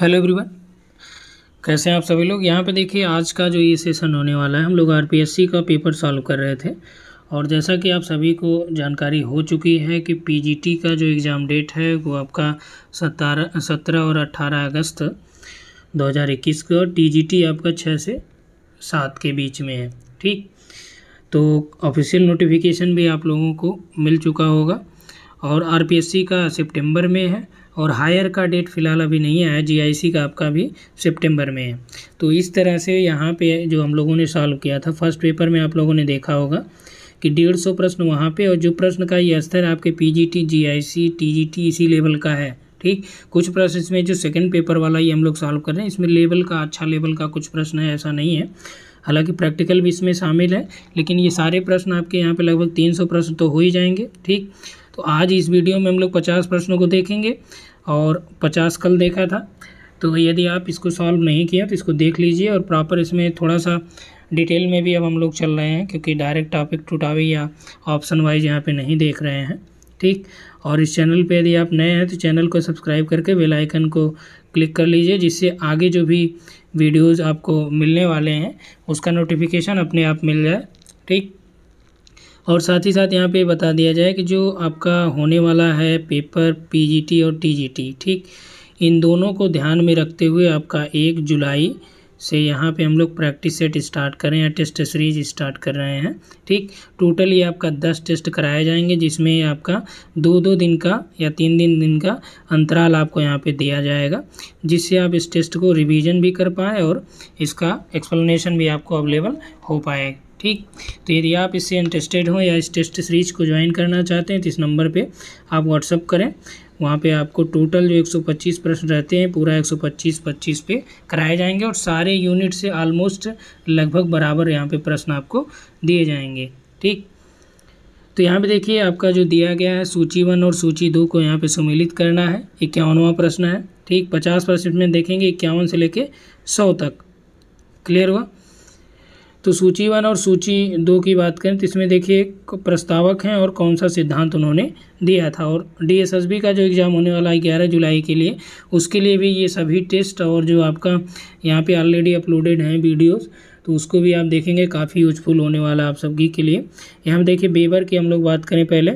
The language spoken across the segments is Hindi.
हेलो एवरीवन कैसे हैं आप सभी लोग यहाँ पे देखिए आज का जो ये सेशन होने वाला है हम लोग आरपीएससी का पेपर सॉल्व कर रहे थे और जैसा कि आप सभी को जानकारी हो चुकी है कि पीजीटी का जो एग्ज़ाम डेट है वो आपका सतारह सत्रह और अट्ठारह अगस्त 2021 का और टीजीटी आपका छः से सात के बीच में है ठीक तो ऑफिशियल नोटिफिकेशन भी आप लोगों को मिल चुका होगा और आर का सितंबर में है और हायर का डेट फ़िलहाल अभी नहीं आया जीआईसी का आपका भी सितंबर में है तो इस तरह से यहाँ पे जो हम लोगों ने सॉल्व किया था फर्स्ट पेपर में आप लोगों ने देखा होगा कि डेढ़ सौ प्रश्न वहाँ पे और जो प्रश्न का ये स्तर आपके पीजीटी, जीआईसी, टीजीटी इसी लेवल का है ठीक कुछ प्रश्न इसमें जो सेकेंड पेपर वाला ये हम लोग सॉल्व कर रहे हैं इसमें लेवल का अच्छा लेवल का कुछ प्रश्न है ऐसा नहीं है हालांकि प्रैक्टिकल भी इसमें शामिल है लेकिन ये सारे प्रश्न आपके यहाँ पे लगभग तीन सौ प्रश्न तो हो ही जाएंगे ठीक तो आज इस वीडियो में हम लोग पचास प्रश्नों को देखेंगे और पचास कल देखा था तो यदि आप इसको सॉल्व नहीं किया तो इसको देख लीजिए और प्रॉपर इसमें थोड़ा सा डिटेल में भी अब हम लोग चल रहे हैं क्योंकि डायरेक्ट टॉपिक टू या ऑप्शन वाइज यहाँ पे नहीं देख रहे हैं ठीक और इस चैनल पे यदि आप नए हैं तो चैनल को सब्सक्राइब करके बेल आइकन को क्लिक कर लीजिए जिससे आगे जो भी वीडियोज़ आपको मिलने वाले हैं उसका नोटिफिकेशन अपने आप मिल जाए ठीक और साथ ही साथ यहाँ पे बता दिया जाए कि जो आपका होने वाला है पेपर पीजीटी और टीजीटी ठीक इन दोनों को ध्यान में रखते हुए आपका एक जुलाई से यहाँ पे हम लोग प्रैक्टिस सेट स्टार्ट कर रहे हैं टेस्ट सीरीज स्टार्ट कर रहे हैं ठीक टोटल ये आपका दस टेस्ट कराए जाएंगे जिसमें आपका दो दो दिन का या तीन दिन दिन का अंतराल आपको यहाँ पे दिया जाएगा जिससे आप इस टेस्ट को रिवीजन भी कर पाएँ और इसका एक्सप्लेनेशन भी आपको अवेलेबल हो पाएगा ठीक तो यदि आप इससे इंटरेस्टेड हो या इस टेस्ट सीरीज को ज्वाइन करना चाहते हैं तो इस नंबर पे आप व्हाट्सअप करें वहाँ पे आपको टोटल जो 125 प्रश्न रहते हैं पूरा 125 25 पे कराए जाएंगे और सारे यूनिट से ऑलमोस्ट लगभग बराबर यहाँ पे प्रश्न आपको दिए जाएंगे ठीक तो यहाँ पे देखिए आपका जो दिया गया है सूची वन और सूची दो को यहाँ पे सम्मिलित करना है इक्यावनवा प्रश्न है ठीक पचास परसेंट में देखेंगे इक्यावन से लेके सौ तक क्लियर हुआ तो सूची वन और सूची दो की बात करें तो इसमें देखिए प्रस्तावक हैं और कौन सा सिद्धांत उन्होंने दिया था और डी का जो एग्ज़ाम होने वाला है ग्यारह जुलाई के लिए उसके लिए भी ये सभी टेस्ट और जो आपका यहाँ पर ऑलरेडी अपलोडेड हैं वीडियोज़ तो उसको भी आप देखेंगे काफ़ी यूजफुल होने वाला आप सबकी के लिए यहाँ देखिए बेबर की हम लोग बात करें पहले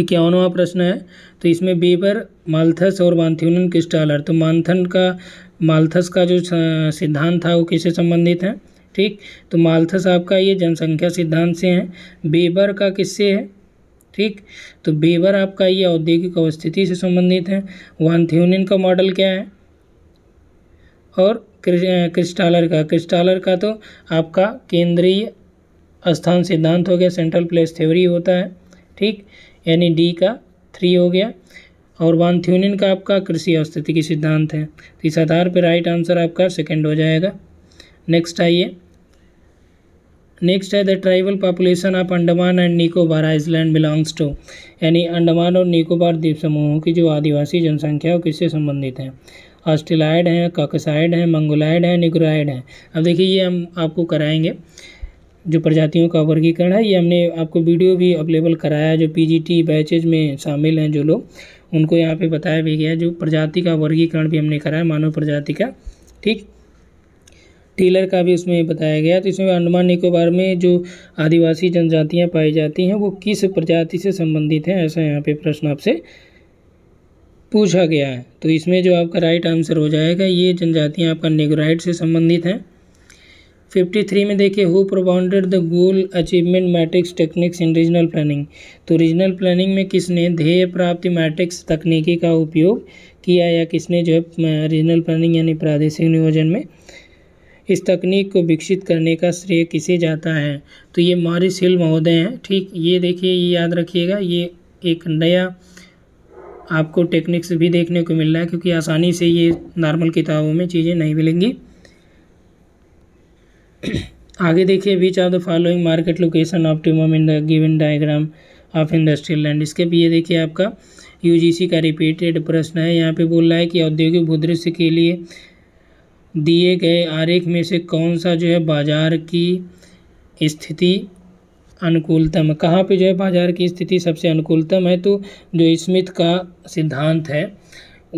इक्यावनवा प्रश्न है तो इसमें बेबर माल्थस और मांथ्यूनन क्रिस्टालर तो मानथन का मालथस का जो सिद्धांत था वो किससे संबंधित है ठीक तो मालथस आपका ये जनसंख्या सिद्धांत से है बेबर का किससे है ठीक तो बेबर आपका ये औद्योगिक अवस्थिति से संबंधित है वन थ्यूनियन का मॉडल क्या है और क्रिस्टालर का क्रिस्टालर का तो आपका केंद्रीय स्थान सिद्धांत हो गया सेंट्रल प्लेस थ्योरी होता है ठीक यानी डी का थ्री हो गया और वान थ्यूनियन का आपका कृषि अवस्थिति की सिद्धांत है तो इस आधार पर राइट आंसर आपका सेकेंड हो जाएगा नेक्स्ट आइए नेक्स्ट है the tribal population of Andaman and Nicobar island belongs to यानी अंडमान और निकोबार द्वीप समूहों की जो आदिवासी जनसंख्या है वो किससे संबंधित है ऑस्ट्रेलाइड हैं काकसाइड हैं मंगोलाइड हैं निग्राइड हैं अब देखिए ये हम आपको कराएंगे जो प्रजातियों का वर्गीकरण है ये हमने आपको वीडियो भी अवेलेबल कराया जो पीजीटी बैचेज में शामिल हैं जो लोग उनको यहाँ पे बताया भी गया जो प्रजाति का वर्गीकरण भी हमने कराया मानव प्रजाति का ठीक टेलर का भी उसमें बताया गया तो इसमें अंडमान निकोबार में जो आदिवासी जनजातियाँ पाई जाती हैं वो किस प्रजाति से संबंधित हैं ऐसा यहाँ पर प्रश्न आपसे पूछा गया है तो इसमें जो आपका राइट आंसर हो जाएगा ये जनजातियाँ आपका नेग्राइड से संबंधित हैं फिफ्टी थ्री में देखिए who propounded the goal achievement matrix techniques in regional planning तो रीजनल प्लानिंग में किसने ध्येय प्राप्ति मैट्रिक्स तकनीकी का उपयोग किया या किसने जो है रीजनल प्लानिंग यानी प्रादेशिक नियोजन में इस तकनीक को विकसित करने का श्रेय किसे जाता है तो ये मॉरिस हिल महोदय हैं ठीक ये देखिए ये याद रखिएगा ये एक नया आपको टेक्निक्स भी देखने को मिल रहा है क्योंकि आसानी से ये नॉर्मल किताबों में चीज़ें नहीं मिलेंगी आगे देखिए which of the following market location optimum in the given diagram of industrial land इसके भी ये देखिए आपका यूजीसी का रिपीटेड प्रश्न है यहाँ पे बोल रहा है कि औद्योगिक भूदृश्य के लिए दिए गए आरेख में से कौन सा जो है बाज़ार की स्थिति अनुकूलतम कहाँ पे जो है बाज़ार की स्थिति सबसे अनुकूलतम है तो जो स्मिथ का सिद्धांत है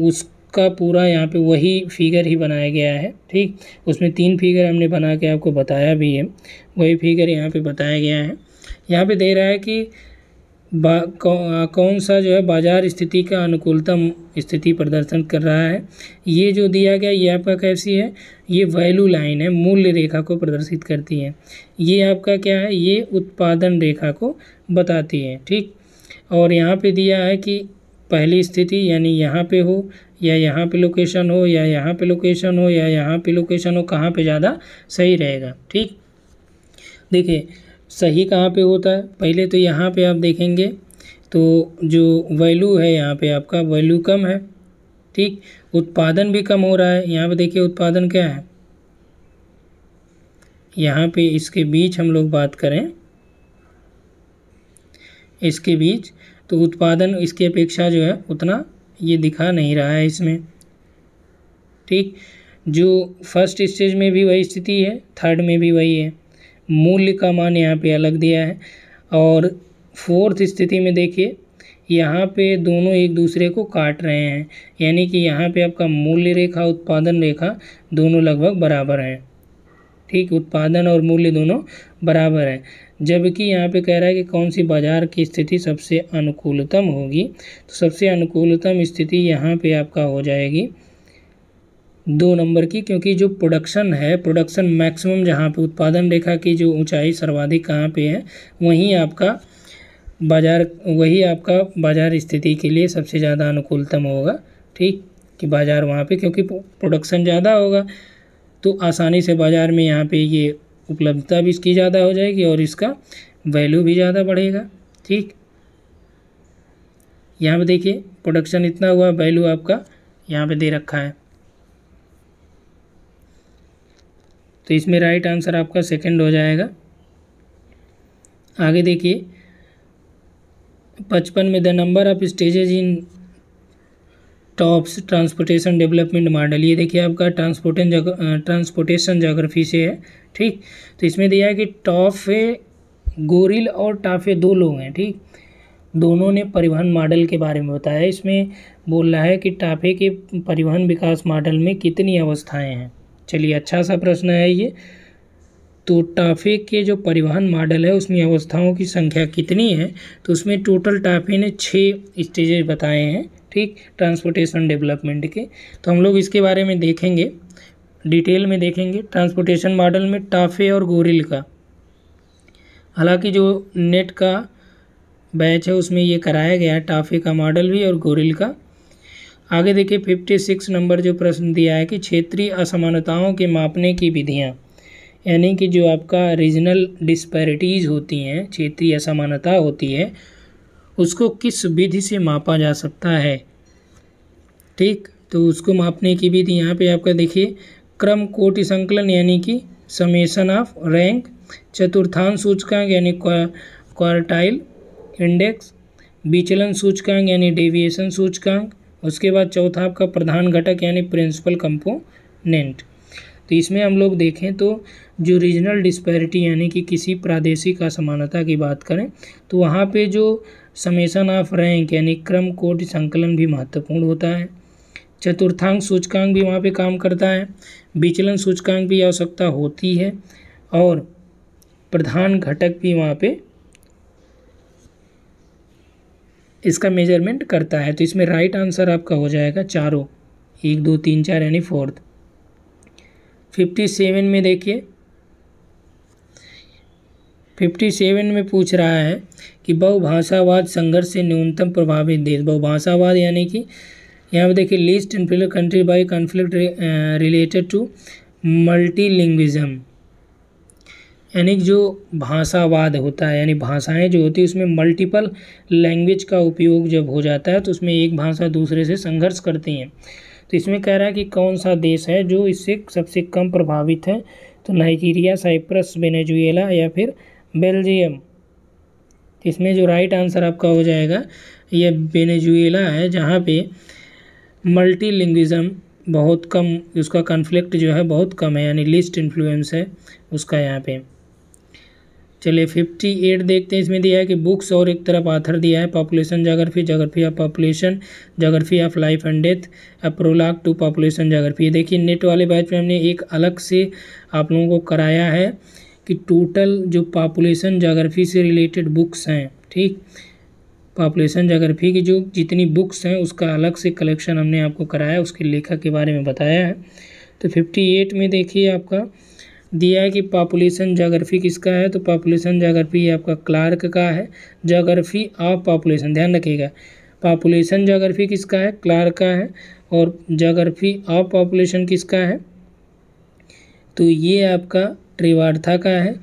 उसका पूरा यहाँ पे वही फिगर ही बनाया गया है ठीक उसमें तीन फिगर हमने बना के आपको बताया भी है वही फिगर यहाँ पे बताया गया है यहाँ पे दे रहा है कि बा कौन सा जो है बाज़ार स्थिति का अनुकूलतम स्थिति प्रदर्शन कर रहा है ये जो दिया गया ये आपका कैसी है ये वैल्यू लाइन है मूल्य रेखा को प्रदर्शित करती है ये आपका क्या है ये उत्पादन रेखा को बताती है ठीक और यहाँ पे दिया है कि पहली स्थिति यानी यहाँ पे हो या यहाँ पे लोकेशन हो या यहाँ पे लोकेशन हो या यहाँ पे लोकेशन हो कहाँ पे ज़्यादा सही रहेगा ठीक देखिए सही कहाँ पे होता है पहले तो यहाँ पे आप देखेंगे तो जो वैल्यू है यहाँ पे आपका वैल्यू कम है ठीक उत्पादन भी कम हो रहा है यहाँ पे देखिए उत्पादन क्या है यहाँ पे इसके बीच हम लोग बात करें इसके बीच तो उत्पादन इसकी अपेक्षा जो है उतना ये दिखा नहीं रहा है इसमें ठीक जो फर्स्ट स्टेज में भी वही स्थिति है थर्ड में भी वही है मूल्य का मान यहाँ पे अलग दिया है और फोर्थ स्थिति में देखिए यहाँ पे दोनों एक दूसरे को काट रहे हैं यानी कि यहाँ पे आपका मूल्य रेखा उत्पादन रेखा दोनों लगभग बराबर हैं ठीक उत्पादन और मूल्य दोनों बराबर हैं जबकि यहाँ पे कह रहा है कि कौन सी बाज़ार की स्थिति सबसे अनुकूलतम होगी तो सबसे अनुकूलतम स्थिति यहाँ पे आपका हो जाएगी दो नंबर की क्योंकि जो प्रोडक्शन है प्रोडक्शन मैक्सिमम जहाँ पे उत्पादन रेखा की जो ऊंचाई सर्वाधिक कहाँ पे है वहीं आपका बाज़ार वही आपका बाज़ार स्थिति के लिए सबसे ज़्यादा अनुकूलतम होगा ठीक कि बाज़ार वहाँ पे क्योंकि प्रोडक्शन ज़्यादा होगा तो आसानी से बाज़ार में यहाँ पे ये उपलब्धता भी इसकी ज़्यादा हो जाएगी और इसका वैल्यू भी ज़्यादा बढ़ेगा ठीक यहाँ पर देखिए प्रोडक्शन इतना हुआ वैल्यू आपका यहाँ पर दे रखा है तो इसमें राइट आंसर आपका सेकंड हो जाएगा आगे देखिए पचपन में the number of stages in Taaffe's transportation development model ये देखिए आपका ट्रांसपोर्टेशन जग ट्रांसपोर्टेशन जोग्राफी से है ठीक तो इसमें दिया है कि टॉफे गोरिल और टाफे दो लोग हैं ठीक दोनों ने परिवहन मॉडल के बारे में बताया इसमें बोल रहा है कि टाफे के परिवहन विकास मॉडल में कितनी अवस्थाएं हैं चलिए अच्छा सा प्रश्न है ये तो टाफे के जो परिवहन मॉडल है उसमें अवस्थाओं की संख्या कितनी है तो उसमें टोटल टाफे ने छः स्टेजेस बताए हैं ठीक ट्रांसपोर्टेशन डेवलपमेंट के तो हम लोग इसके बारे में देखेंगे डिटेल में देखेंगे ट्रांसपोर्टेशन मॉडल में टाफे और गोरिल का हालांकि जो नेट का बैच है उसमें ये कराया गया है टाफे का मॉडल भी और गोरिल का आगे देखिए फिफ्टी सिक्स नंबर जो प्रश्न दिया है कि क्षेत्रीय असमानताओं के मापने की विधियाँ यानी कि जो आपका रीजनल डिस्पैरिटीज़ होती हैं क्षेत्रीय असमानता होती है उसको किस विधि से मापा जा सकता है ठीक तो उसको मापने की विधि यहाँ पे आपका देखिए क्रम कोटि संकलन यानी कि समेसन ऑफ रैंक चतुर्थांश सूचकांक यानी क्वार्टाइल इंडेक्स विचलन सूचकांक यानी डेविएशन सूचकांक उसके बाद चौथा आपका प्रधान घटक यानी प्रिंसिपल कंपोनेंट तो इसमें हम लोग देखें तो जो रीजनल डिस्पैरिटी यानी कि किसी प्रादेशिक असमानता की बात करें तो वहाँ पे जो समेसन ऑफ रैंक यानी क्रम कोट संकलन भी महत्वपूर्ण होता है चतुर्थांक सूचकांक भी वहाँ पे काम करता है विचलन सूचकांक भी आवश्यकता होती है और प्रधान घटक भी वहाँ पे इसका मेजरमेंट करता है तो इसमें राइट आंसर आपका हो जाएगा चारों एक दो तीन चार यानी फोर्थ फिफ्टी सेवन में देखिए फिफ्टी सेवन में पूछ रहा है कि बहुभाषावाद संघर्ष से न्यूनतम प्रभावित देश बहुभाषावाद यानी कि यहाँ पर देखिए list in country by conflict related to multilingualism यानी जो भाषावाद होता है यानी भाषाएं जो होती है उसमें मल्टीपल लैंग्वेज का उपयोग जब हो जाता है तो उसमें एक भाषा दूसरे से संघर्ष करती हैं तो इसमें कह रहा है कि कौन सा देश है जो इससे सबसे कम प्रभावित है तो नाइजीरिया साइप्रस वेनेजुएला या फिर बेल्जियम इसमें जो राइट आंसर आपका हो जाएगा यह वेनेजुएला है जहाँ पर मल्टीलिंग्विज़म बहुत कम उसका कन्फ्लिक्ट जो है बहुत कम है यानी लिस्ट इन्फ्लुएंस है उसका यहाँ पे चलिए फिफ्टी एट देखते हैं इसमें दिया है कि बुक्स और एक तरफ आथर दिया है population geography geography of population geography of life and death a prologue to population geography देखिए नेट वाले बैच में हमने एक अलग से आप लोगों को कराया है कि टोटल जो पॉपुलेशन जोग्राफी से रिलेटेड बुक्स हैं ठीक पॉपुलेशन जोग्राफी की जो जितनी बुक्स हैं उसका अलग से कलेक्शन हमने आपको कराया उसके लेखक के बारे में बताया है तो फिफ्टी एट में देखिए आपका दिया है कि पॉपुलेशन जोग्राफी किसका है तो पॉपुलेशन जोग्राफी आपका क्लार्क का है जोग्राफी ऑफ पॉपुलेशन ध्यान रखिएगा पॉपुलेशन जोग्राफी किसका है क्लार्क का है और जोग्राफी ऑफ पॉपुलेशन किसका है तो ये आपका त्रिवार्था का है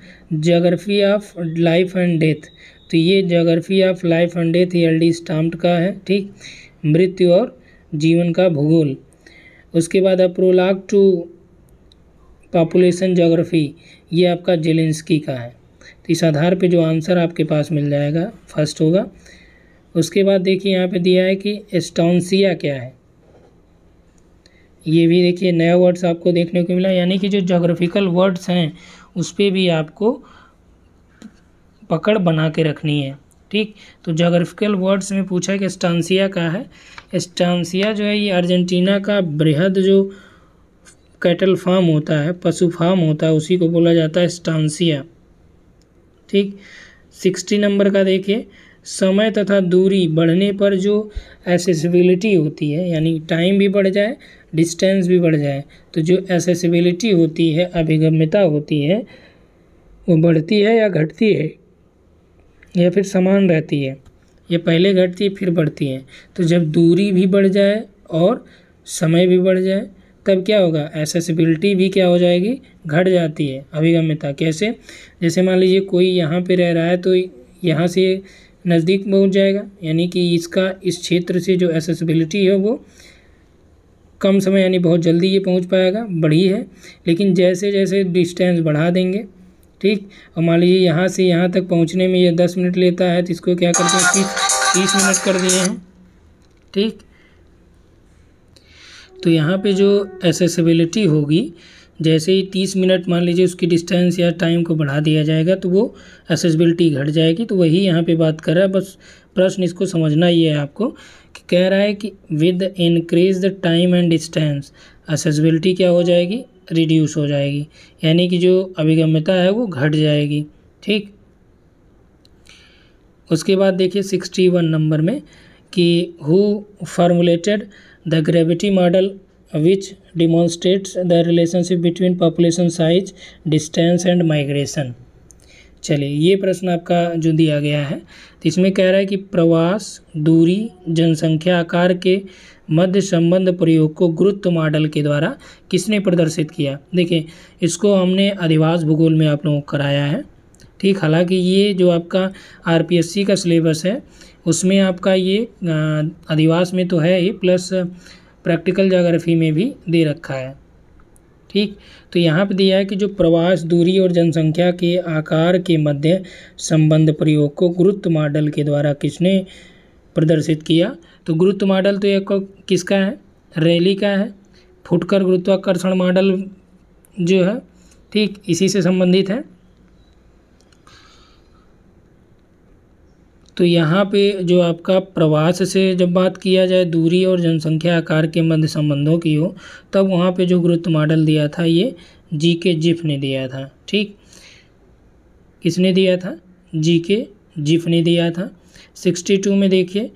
geography of life and death तो ये geography of life and death L D Stamp का है ठीक मृत्यु और जीवन का भूगोल उसके बाद अप्रोलाग टू पॉपुलेशन जोग्राफ़ी ये आपका जेलेंसकी का है तो इस आधार पे जो आंसर आपके पास मिल जाएगा फर्स्ट होगा उसके बाद देखिए यहाँ पे दिया है कि एस्टोनसिया क्या है ये भी देखिए नया वर्ड्स आपको देखने को मिला यानी कि जो जोग्राफिकल वर्ड्स हैं उस पर भी आपको पकड़ बना के रखनी है ठीक तो जोग्राफिकल वर्ड्स में पूछा है कि एस्टानसिया का है एस्टानसिया जो है ये अर्जेंटीना का बृहद जो कैटल फार्म होता है पशु फार्म होता है उसी को बोला जाता है स्टांसिया ठीक सिक्सटी नंबर का देखिए समय तथा दूरी बढ़ने पर जो एसेसिबिलिटी होती है यानी टाइम भी बढ़ जाए डिस्टेंस भी बढ़ जाए तो जो एसेसिबिलिटी होती है अभिगम्यता होती है वो बढ़ती है या घटती है या फिर समान रहती है या पहले घटती है फिर बढ़ती है तो जब दूरी भी बढ़ जाए और समय भी बढ़ जाए तब क्या होगा एसेसिबिलिटी भी क्या हो जाएगी घट जाती है अभिगम्यता कैसे जैसे मान लीजिए कोई यहाँ पे रह रहा है तो यहाँ से नज़दीक पहुँच जाएगा यानी कि इसका इस क्षेत्र से जो एसेसिबिलिटी है वो कम समय यानी बहुत जल्दी ये पहुँच पाएगा बढ़ी है लेकिन जैसे जैसे डिस्टेंस बढ़ा देंगे ठीक और मान लीजिए यहाँ से यहाँ तक पहुँचने में ये दस मिनट लेता है तो इसको क्या करते हैं तीस मिनट कर दिए हैं ठीक तो यहाँ पे जो एसेसिबिलिटी होगी जैसे ही तीस मिनट मान लीजिए उसकी डिस्टेंस या टाइम को बढ़ा दिया जाएगा तो वो एसेसिबिलिटी घट जाएगी तो वही यहाँ पे बात कर रहा है बस प्रश्न इसको समझना ही है आपको कि कह रहा है कि with increase the time and distance accessibility क्या हो जाएगी रिड्यूस हो जाएगी यानी कि जो अभिगम्यता है वो घट जाएगी ठीक उसके बाद देखिए सिक्सटी वन नंबर में कि who formulated the gravity model which demonstrates the relationship between population size distance and migration चलिए ये प्रश्न आपका जो दिया गया है तो इसमें कह रहा है कि प्रवास दूरी जनसंख्या आकार के मध्य संबंध प्रयोग को गुरुत्व मॉडल के द्वारा किसने प्रदर्शित किया देखिए इसको हमने अधिवास भूगोल में आप लोगों को कराया है ठीक हालांकि ये जो आपका आरपीएससी का सिलेबस है उसमें आपका ये अधिवास में तो है ही प्लस प्रैक्टिकल जोग्राफी में भी दे रखा है ठीक तो यहाँ पे दिया है कि जो प्रवास दूरी और जनसंख्या के आकार के मध्य संबंध प्रयोग को गुरुत्व मॉडल के द्वारा किसने प्रदर्शित किया तो गुरुत्व मॉडल तो एक किसका है रैली का है फुटकर गुरुत्वाकर्षण मॉडल जो है ठीक इसी से संबंधित है तो यहाँ पे जो आपका प्रवास से जब बात किया जाए दूरी और जनसंख्या आकार के मध्य संबंधों की हो तब वहाँ पे जो गुरुत्व मॉडल दिया था ये जी के जिफ ने दिया था ठीक किसने दिया था जी के जिफ ने दिया था सिक्सटी टू में देखिए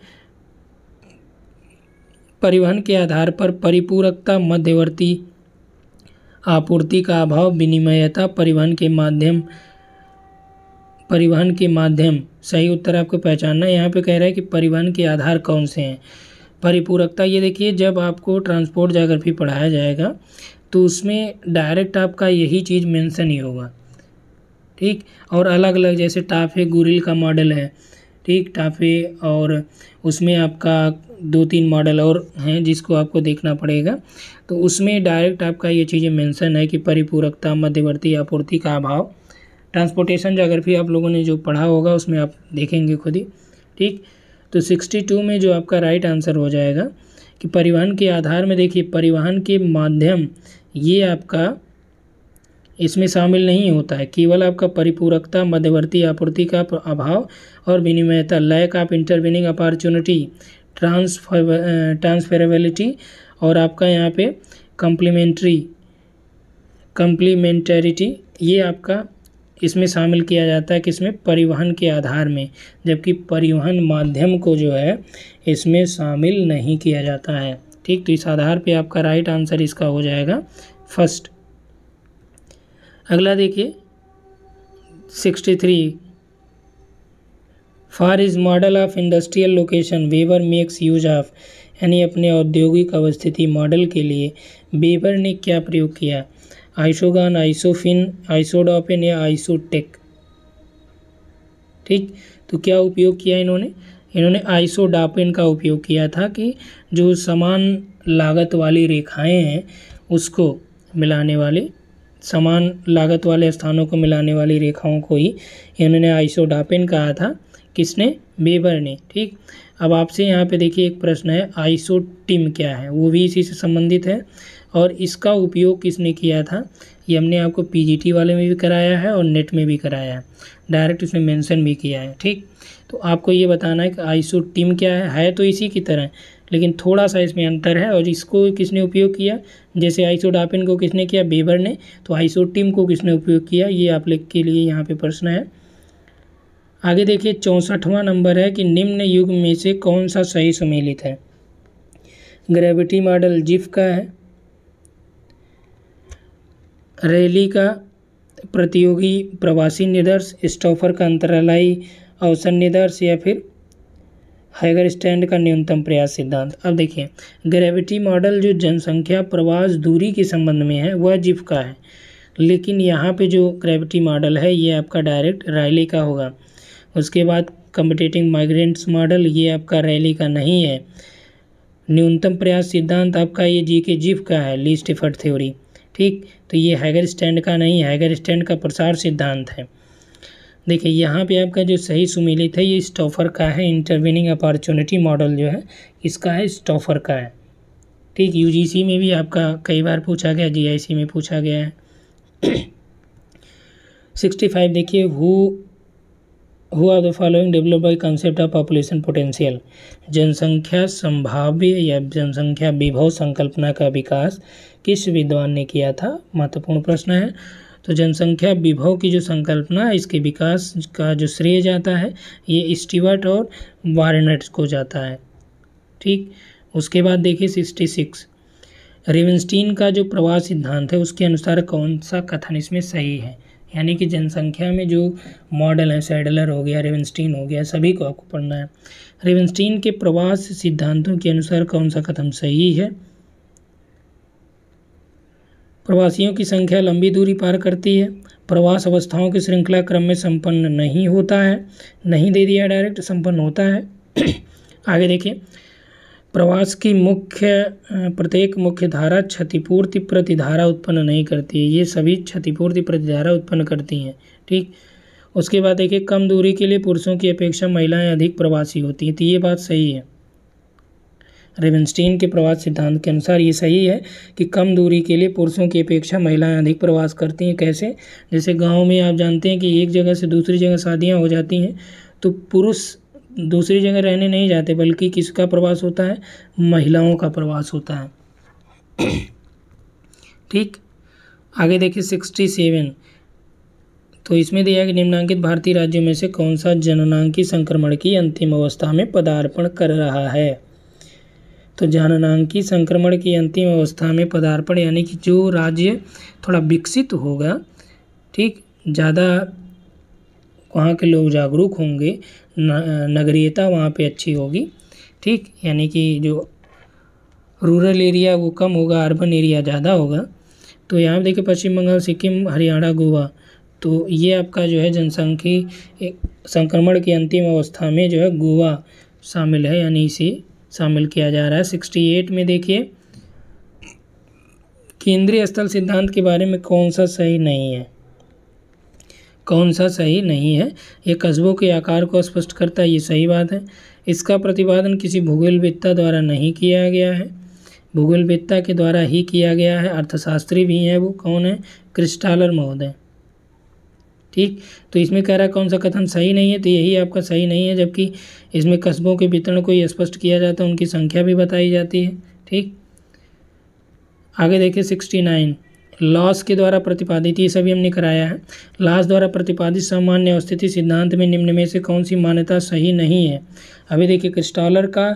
परिवहन के आधार पर परिपूरकता मध्यवर्ती आपूर्ति का अभाव विनिमयता परिवहन के माध्यम परिवहन के माध्यम सही उत्तर आपको पहचानना है यहाँ पे कह रहा है कि परिवहन के आधार कौन से हैं परिपूरकता ये देखिए जब आपको ट्रांसपोर्ट जोग्राफी पढ़ाया जाएगा तो उसमें डायरेक्ट आपका यही चीज़ मेंशन ही होगा ठीक और अलग अलग जैसे टाफे गुरिल का मॉडल है ठीक टाफे और उसमें आपका दो तीन मॉडल और हैं जिसको आपको देखना पड़ेगा तो उसमें डायरेक्ट आपका ये चीज़ें मेंशन है कि परिपूरकता मध्यवर्ती आपूर्ति का अभाव ट्रांसपोर्टेशन जोग्राफी आप लोगों ने जो पढ़ा होगा उसमें आप देखेंगे खुद ही ठीक तो सिक्सटी टू में जो आपका राइट आंसर हो जाएगा कि परिवहन के आधार में देखिए परिवहन के माध्यम ये आपका इसमें शामिल नहीं होता है केवल आपका परिपूरकता मध्यवर्ती आपूर्ति का अभाव और विनिमयता lack of intervening opportunity transfer transferability और आपका यहाँ पे कम्प्लीमेंट्री कम्प्लीमेंटरिटी ये आपका किस में शामिल किया जाता है किसमें परिवहन के आधार में जबकि परिवहन माध्यम को जो है इसमें शामिल नहीं किया जाता है ठीक तो इस आधार पे आपका राइट आंसर इसका हो जाएगा फर्स्ट अगला देखिए sixty three far is model of industrial location Weber makes use of यानी अपने औद्योगिक अवस्थिति मॉडल के लिए वेवर ने क्या प्रयोग किया आइसोगान आइसोफिन आइसोडोपिन या आइसोटेक ठीक तो क्या उपयोग किया इन्होंने इन्होंने आइसोडापिन का उपयोग किया था कि जो समान लागत वाली रेखाएं हैं उसको मिलाने वाले समान लागत वाले स्थानों को मिलाने वाली रेखाओं को ही इन्होंने आइसोडापिन कहा था किसने बेबर ने ठीक अब आपसे यहाँ पे देखिए एक प्रश्न है आइसोटिम क्या है वो भी इसी से संबंधित है और इसका उपयोग किसने किया था ये हमने आपको पी वाले में भी कराया है और नेट में भी कराया है डायरेक्ट उसमें मेंशन भी किया है ठीक तो आपको ये बताना है कि आईसो टीम क्या है है तो इसी की तरह लेकिन थोड़ा सा इसमें अंतर है और इसको किसने उपयोग किया जैसे डापिन को किसने किया बेबर ने तो टीम को किसने उपयोग किया ये आप लोग के लिए यहाँ पर प्रश्न है आगे देखिए चौंसठवां नंबर है कि निम्न युग में से कौन सा सही सम्मिलित है ग्रेविटी मॉडल जिफ का है रैली का प्रतियोगी प्रवासी निदर्श स्टॉफर का अंतरालाई अवसर निदर्श या फिर हाइगर स्टैंड का न्यूनतम प्रयास सिद्धांत अब देखिए ग्रेविटी मॉडल जो जनसंख्या प्रवास दूरी के संबंध में है वह जिप का है लेकिन यहाँ पे जो ग्रेविटी मॉडल है ये आपका डायरेक्ट रैली का होगा उसके बाद कम्पिटेटिंग माइग्रेंट्स मॉडल ये आपका रैली का नहीं है न्यूनतम प्रयास सिद्धांत आपका ये जी के जिप का है लीस्ट इफर्ट थ्योरी ठीक तो ये हैगर स्टैंड का नहीं हैगर स्टैंड का प्रसार सिद्धांत है देखिए यहाँ पे आपका जो सही सुमेलित है ये स्टॉफर का है इंटरवीनिंग अपॉर्चुनिटी मॉडल जो है इसका है स्टॉफर का है ठीक यू में भी आपका कई बार पूछा गया जी में पूछा गया है सिक्सटी फाइव देखिए who who are the following develop by concept of population potential जनसंख्या संभाव्य या जनसंख्या विभव संकल्पना का विकास किस विद्वान ने किया था महत्वपूर्ण प्रश्न है तो जनसंख्या विभव की जो संकल्पना इसके विकास का जो श्रेय जाता है ये स्टीवर्ट और वारनेट को जाता है ठीक उसके बाद देखिए सिक्सटी सिक्स रेवेंस्टीन का जो प्रवाह सिद्धांत है उसके अनुसार कौन सा कथन इसमें सही है यानी कि जनसंख्या में जो मॉडल है सैडलर हो गया रेवनस्टीन हो गया सभी को आपको पढ़ना है रेवेंस्टीन के प्रवास सिद्धांतों के अनुसार कौन सा कथन सही है प्रवासियों की संख्या लंबी दूरी पार करती है प्रवास अवस्थाओं की श्रृंखला क्रम में संपन्न नहीं होता है नहीं दे दिया डायरेक्ट संपन्न होता है आगे देखिए प्रवास की मुख्य प्रत्येक मुख्य धारा क्षतिपूर्ति प्रतिधारा उत्पन्न नहीं करती है ये सभी क्षतिपूर्ति प्रतिधारा उत्पन्न करती हैं ठीक उसके बाद देखिए कम दूरी के लिए पुरुषों की अपेक्षा महिलाएं अधिक प्रवासी होती हैं तो ये बात सही है रेवेंस्टीन के प्रवास सिद्धांत के अनुसार ये सही है कि कम दूरी के लिए पुरुषों की अपेक्षा महिलाएं अधिक प्रवास करती हैं कैसे जैसे गाँव में आप जानते हैं कि एक जगह से दूसरी जगह शादियाँ हो जाती हैं तो पुरुष दूसरी जगह रहने नहीं जाते बल्कि किसका प्रवास होता है महिलाओं का प्रवास होता है ठीक आगे देखिए सिक्सटी सेवन तो इसमें दिया कि निम्नांकित भारतीय राज्यों में से कौन सा जननांकी संक्रमण की अंतिम अवस्था में पदार्पण कर रहा है तो जननांकी संक्रमण की अंतिम अवस्था में पदार्पण यानी कि जो राज्य थोड़ा विकसित होगा ठीक ज़्यादा वहाँ के लोग जागरूक होंगे नगरीयता वहाँ पे अच्छी होगी ठीक यानी कि जो रूरल एरिया वो कम होगा अर्बन एरिया ज़्यादा होगा तो यहाँ देखिए पश्चिम बंगाल सिक्किम हरियाणा गोवा तो ये आपका जो है जनसंख्या संक्रमण की अंतिम अवस्था में जो है गोवा शामिल है यानी इसी शामिल किया जा रहा है सिक्सटी एट में देखिए केंद्रीय स्थल सिद्धांत के बारे में कौन सा सही नहीं है कौन सा सही नहीं है ये कस्बों के आकार को स्पष्ट करता है ये सही बात है इसका प्रतिपादन किसी भूगोलविद्ता द्वारा नहीं किया गया है भूगोलविद्ता के द्वारा ही किया गया है अर्थशास्त्री भी हैं वो कौन है क्रिस्टालर महोदय ठीक तो इसमें कह रहा है कौन सा कथन सही नहीं है तो यही आपका सही नहीं है जबकि इसमें कस्बों के वितरण को ही स्पष्ट किया जाता है उनकी संख्या भी बताई जाती है ठीक आगे देखिए सिक्सटी नाइन लॉस के द्वारा प्रतिपादित ये सभी हमने कराया है लॉस द्वारा प्रतिपादित सामान्य अवस्थिति सिद्धांत में निम्न में से कौन सी मान्यता सही नहीं है अभी देखिए क्रिस्टॉलर का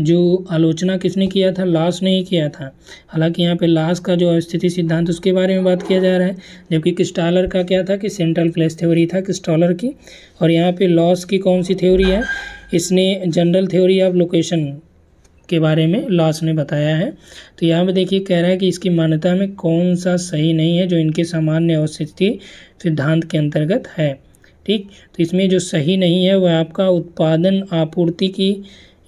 जो आलोचना किसने किया था लास ने ही किया था हालांकि यहाँ पे लाश का जो स्थिति सिद्धांत उसके बारे में बात किया जा रहा है जबकि क्रिस्टालर का क्या था कि सेंट्रल प्लेस थ्योरी था क्रिस्टॉलर की और यहाँ पे लॉस की कौन सी थ्योरी है इसने जनरल थ्योरी ऑफ लोकेशन के बारे में लॉस ने बताया है तो यहाँ पर देखिए कह रहा है कि इसकी मान्यता में कौन सा सही नहीं है जो इनके सामान्य अवस्थिति सिद्धांत के अंतर्गत है ठीक तो इसमें जो सही नहीं है वह आपका उत्पादन आपूर्ति की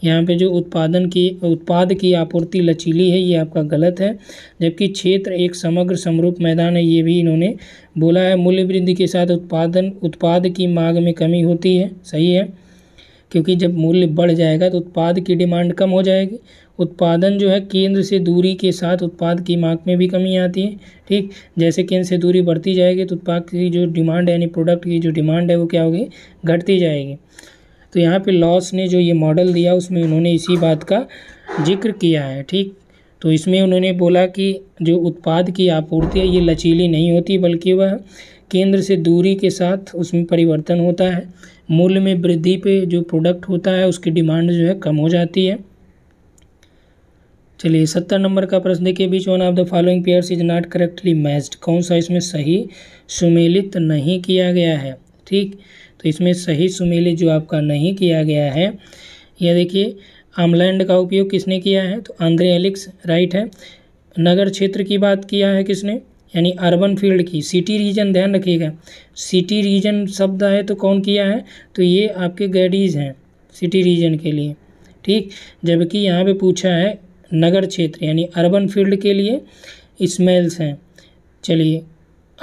यहाँ पे जो उत्पादन की उत्पाद की आपूर्ति लचीली है ये आपका गलत है जबकि क्षेत्र एक समग्र समरूप मैदान है ये भी इन्होंने बोला है मूल्य वृद्धि के साथ उत्पादन उत्पाद की मांग में कमी होती है सही है क्योंकि जब मूल्य बढ़ जाएगा तो उत्पाद की डिमांड कम हो जाएगी उत्पादन जो है केंद्र से दूरी के साथ उत्पाद की मांग में भी कमी आती है ठीक जैसे केंद्र से दूरी बढ़ती जाएगी तो उत्पाद की जो डिमांड यानी प्रोडक्ट की जो डिमांड है वो क्या होगी घटती जाएगी तो यहाँ पे लॉस ने जो ये मॉडल दिया उसमें उन्होंने इसी बात का जिक्र किया है ठीक तो इसमें उन्होंने बोला कि जो उत्पाद की आपूर्ति है ये लचीली नहीं होती बल्कि वह केंद्र से दूरी के साथ उसमें परिवर्तन होता है मूल्य में वृद्धि पे जो प्रोडक्ट होता है उसकी डिमांड जो है कम हो जाती है चलिए सत्तर नंबर का प्रश्न देखिए which one of the following pairs is not correctly matched कौन सा इसमें सही सुमेलित नहीं किया गया है ठीक तो इसमें सही सुमेलित जो आपका नहीं किया गया है यह देखिए आमलैंड का उपयोग किसने किया है तो आंद्रे एलिक्स राइट है नगर क्षेत्र की बात किया है किसने यानी अर्बन फील्ड की सिटी रीजन ध्यान रखिएगा सिटी रीजन शब्द है तो कौन किया है तो ये आपके गैडीज हैं सिटी रीजन के लिए ठीक जबकि यहाँ पे पूछा है नगर क्षेत्र यानी अर्बन फील्ड के लिए स्मेल्स हैं चलिए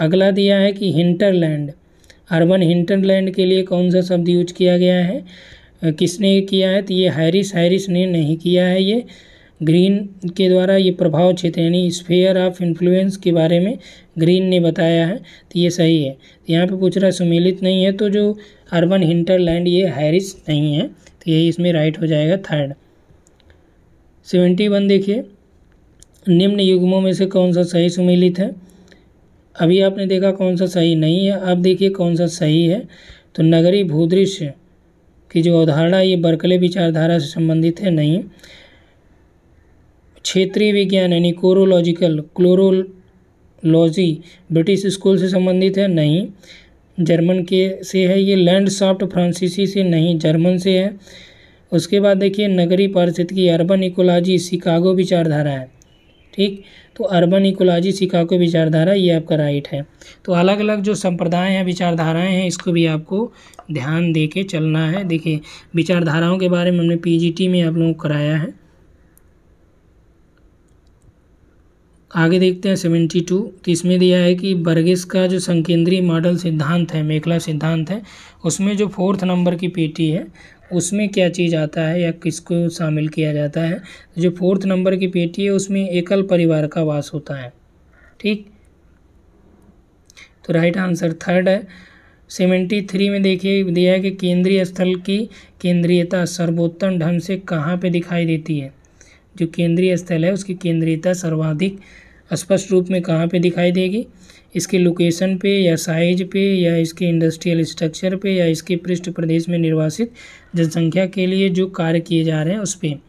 अगला दिया है कि हिंटरलैंड अर्बन हिंटरलैंड के लिए कौन सा शब्द यूज किया गया है किसने किया है तो ये हैरिस हैरिस ने नहीं किया है ये ग्रीन के द्वारा ये प्रभाव क्षेत्र यानी स्फेयर ऑफ इन्फ्लुएंस के बारे में ग्रीन ने बताया है तो ये सही है तो यहाँ पे पूछ रहा सुमेलित नहीं है तो जो अर्बन हिंटरलैंड ये हैरिस नहीं है तो यही इसमें राइट हो जाएगा थर्ड सेवेंटी वन देखिए निम्न युग्मों में से कौन सा सही सुमेलित है अभी आपने देखा कौन सा सही नहीं है अब देखिए कौन सा सही है तो नगरी भूदृश्य की जो अवधारणा ये बरकले विचारधारा से संबंधित है नहीं क्षेत्रीय विज्ञान यानी कोरोलॉजिकल क्लोरोलॉजी ब्रिटिश स्कूल से संबंधित है नहीं जर्मन के से है ये लैंडसॉफ्ट फ्रांसीसी से नहीं जर्मन से है उसके बाद देखिए नगरी पारिस्थितिकी अर्बन इकोलॉजी शिकागो विचारधारा है ठीक तो अर्बन इकोलॉजी शिकागो विचारधारा ये आपका राइट है तो अलग अलग जो संप्रदाय हैं विचारधाराएं हैं इसको भी आपको ध्यान दे के चलना है देखिए विचारधाराओं के बारे में हमने पीजीटी में आप लोगों को कराया है आगे देखते हैं सेवेंटी टू तो इसमें दिया है कि बर्गेस का जो संकेंद्रीय मॉडल सिद्धांत है मेखला सिद्धांत है उसमें जो फोर्थ नंबर की पेटी है उसमें क्या चीज़ आता है या किसको शामिल किया जाता है जो फोर्थ नंबर की पेटी है उसमें एकल परिवार का वास होता है ठीक तो राइट आंसर थर्ड है सेवेंटी थ्री में देखिए दिया है कि केंद्रीय स्थल की केंद्रीयता सर्वोत्तम ढंग से कहाँ पे दिखाई देती है जो केंद्रीय स्थल है उसकी केंद्रीयता सर्वाधिक स्पष्ट रूप में कहाँ पे दिखाई देगी इसके लोकेशन पे या साइज पे या इसके इंडस्ट्रियल स्ट्रक्चर पे या इसके पृष्ठ प्रदेश में निर्वासित जनसंख्या के लिए जो कार्य किए जा रहे हैं उस पर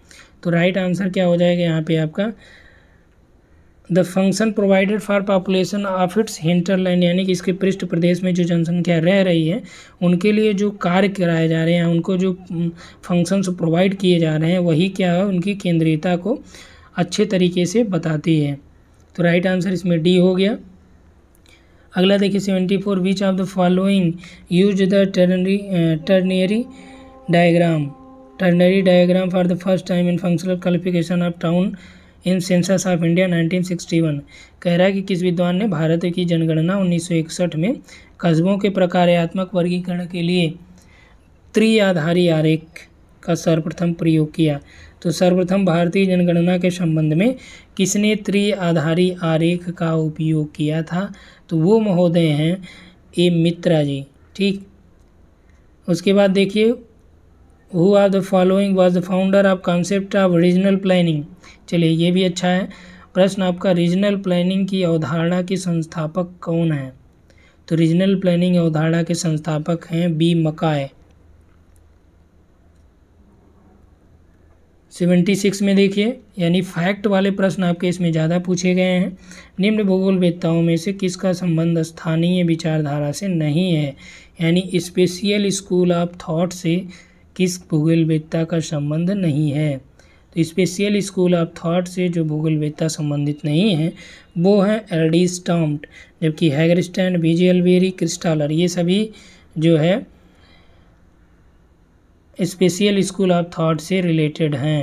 तो राइट आंसर क्या हो जाएगा यहाँ पे आपका the function provided for population of its hinterland यानी कि इसके पृष्ठ प्रदेश में जो जनसंख्या रह रही है उनके लिए जो कार्य कराए जा रहे हैं उनको जो फंक्शंस प्रोवाइड किए जा रहे हैं वही क्या है उनकी केंद्रीयता को अच्छे तरीके से बताती है तो राइट आंसर इसमें डी हो गया अगला देखिए seventy four which of the following use the ternary ternary diagram ternary diagram for the first time in functional qualification of town in census of India 1961 कह रहा है कि किस विद्वान ने भारत की जनगणना 1961 में कस्बों के प्रकार्यात्मक वर्गीकरण के लिए त्रिआधारी आरेख का सर्वप्रथम प्रयोग किया तो सर्वप्रथम भारतीय जनगणना के संबंध में किसने त्रिआधारी आरेख का उपयोग किया था तो वो महोदय हैं ए मित्रा जी ठीक उसके बाद देखिए who are the following was the founder of concept of regional planning चलिए ये भी अच्छा है प्रश्न आपका रीजनल प्लानिंग की अवधारणा के संस्थापक कौन है तो रीजनल प्लानिंग अवधारणा के संस्थापक हैं बी मकाय सेवेंटी सिक्स में देखिए यानी फैक्ट वाले प्रश्न आपके इसमें ज़्यादा पूछे गए हैं निम्न भूगोल वेदताओं में से किसका संबंध स्थानीय विचारधारा से नहीं है यानी स्पेशियल स्कूल ऑफ थॉट से किस भूगोलवेदता का संबंध नहीं है तो स्पेशियल स्कूल ऑफ थॉट से जो भूगोलवेदता संबंधित नहीं है वो हैं एलडी स्टम्प्ट जबकि हैगरस्टैंड बीजेलवेरी क्रिस्टालर ये सभी जो है स्पेशियल स्कूल ऑफ थॉट से रिलेटेड हैं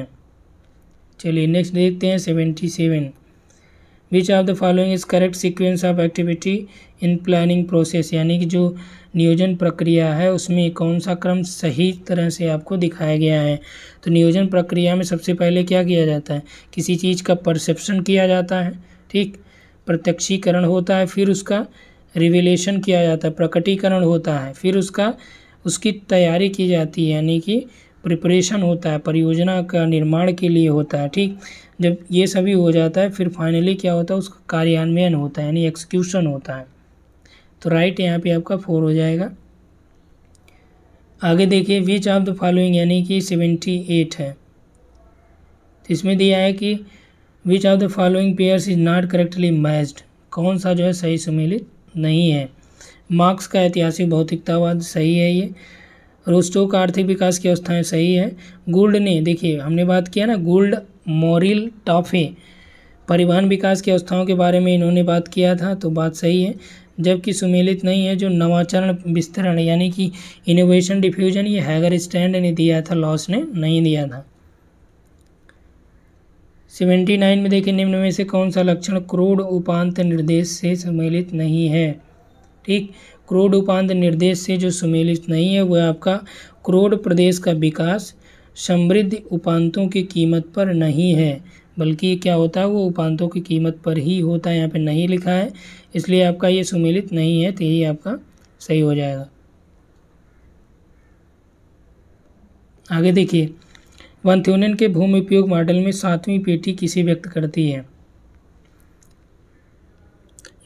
चलिए नेक्स्ट देखते हैं seventy seven which of the following is correct sequence of activity in planning process यानी कि जो नियोजन प्रक्रिया है उसमें कौन सा क्रम सही तरह से आपको दिखाया गया है तो नियोजन प्रक्रिया में सबसे पहले क्या किया जाता है किसी चीज़ का परसेप्शन किया जाता है ठीक प्रत्यक्षीकरण होता है फिर उसका रिविलेशन किया जाता है प्रकटीकरण होता है फिर उसका उसकी तैयारी की जाती है यानी कि प्रिपरेशन होता है परियोजना का निर्माण के लिए होता है ठीक जब ये सभी हो जाता है फिर फाइनली क्या होता है उसका कार्यान्वयन होता है यानी एक्सक्यूशन होता है तो राइट यहाँ पे आपका फोर हो जाएगा आगे देखिए विच ऑफ द फॉलोइंग यानी कि सेवेंटी एट है तो इसमें दिया है कि which of the following pairs is not correctly matched कौन सा जो है सही सम्मिलित नहीं है मार्क्स का ऐतिहासिक भौतिकतावाद सही है ये रोस्टो का आर्थिक विकास की अवस्थाएँ सही है गोल्ड ने देखिए हमने बात किया ना गोल्ड मोरिल टॉफे परिवहन विकास की अवस्थाओं के बारे में इन्होंने बात किया था तो बात सही है जबकि सुमेलित नहीं है जो नवाचरण विस्तरण यानी कि इनोवेशन डिफ्यूजन ये हैगर स्टैंड ने दिया था लॉस ने नहीं दिया था सेवेंटी नाइन में देखिए निम्न में से कौन सा लक्षण क्रोड उपांत निर्देश से सम्मिलित नहीं है ठीक क्रोड उपांत निर्देश से जो सुमेलित नहीं है वह आपका क्रोड प्रदेश का विकास समृद्ध उपांतों की कीमत पर नहीं है बल्कि क्या होता है वो उपांतों की कीमत पर ही होता है यहाँ पे नहीं लिखा है इसलिए आपका ये सुमेलित नहीं है तो यही आपका सही हो जाएगा आगे देखिए वंथ्यूनियन के भूमि उपयोग मॉडल में सातवीं पेटी किसे व्यक्त करती है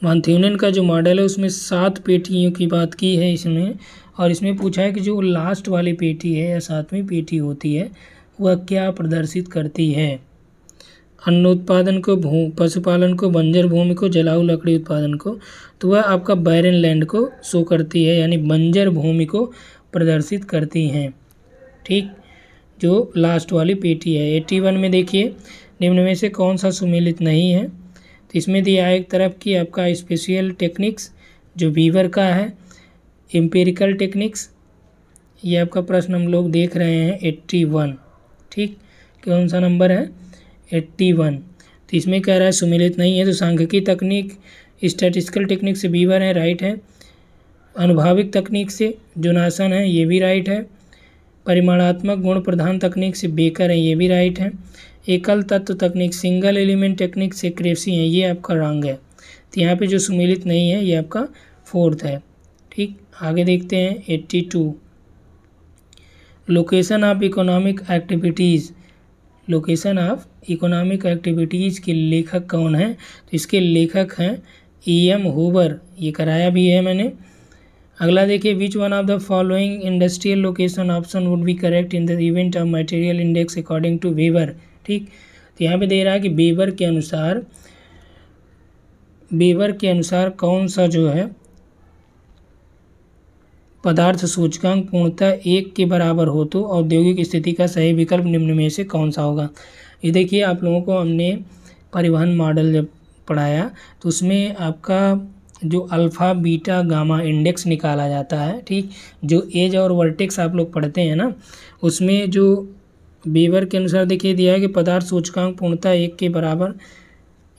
मानथ्यूनन का जो मॉडल है उसमें सात पेटियों की बात की है इसमें और इसमें पूछा है कि जो लास्ट वाली पेटी है या सातवीं पेटी होती है वह क्या प्रदर्शित करती है अन्न उत्पादन को भू पशुपालन को बंजर भूमि को जलाऊ लकड़ी उत्पादन को तो वह आपका बैरन लैंड को शो करती है यानी बंजर भूमि को प्रदर्शित करती हैं ठीक जो लास्ट वाली पेटी है एट्टी वन में देखिए निम्न में से कौन सा सुमेलित नहीं है तो इसमें दिया है एक तरफ कि आपका स्पेशियल टेक्निक्स जो बीवर का है एम्पेरिकल टेक्निक्स ये आपका प्रश्न हम लोग देख रहे हैं एट्टी वन ठीक कौन सा नंबर है एट्टी वन तो इसमें कह रहा है सुमिलित नहीं है तो सांख्यिकी तकनीक स्टैटिस्टिकल टेक्निक से बीवर है राइट है अनुभाविक तकनीक से नासन है ये भी राइट है परिमाणात्मक गुण प्रधान तकनीक से बेकर है ये भी राइट है एकल तत्व तकनीक सिंगल एलिमेंट टेक्निक सेक्रेसी है ये आपका रंग है तो यहाँ पे जो सुमिलित नहीं है ये आपका फोर्थ है ठीक आगे देखते हैं eighty two location of economic activities location of economic activities के लेखक कौन हैं तो इसके लेखक हैं ई एम होवर ये कराया भी है मैंने अगला देखिए which one of the following industrial location option would be correct in the event of material index according to Weber ठीक तो यहाँ पे दे रहा है कि बेबर के अनुसार बेबर के अनुसार कौन सा जो है पदार्थ सूचकांक पूर्णतः एक के बराबर हो तो औद्योगिक स्थिति का सही विकल्प निम्न में से कौन सा होगा ये देखिए आप लोगों को हमने परिवहन मॉडल जब पढ़ाया तो उसमें आपका जो अल्फ़ा बीटा गामा इंडेक्स निकाला जाता है ठीक जो एज और वर्टेक्स आप लोग पढ़ते हैं ना उसमें जो बेवर के अनुसार देखिए दिया है कि पदार्थ सूचकांक पूर्णता एक के बराबर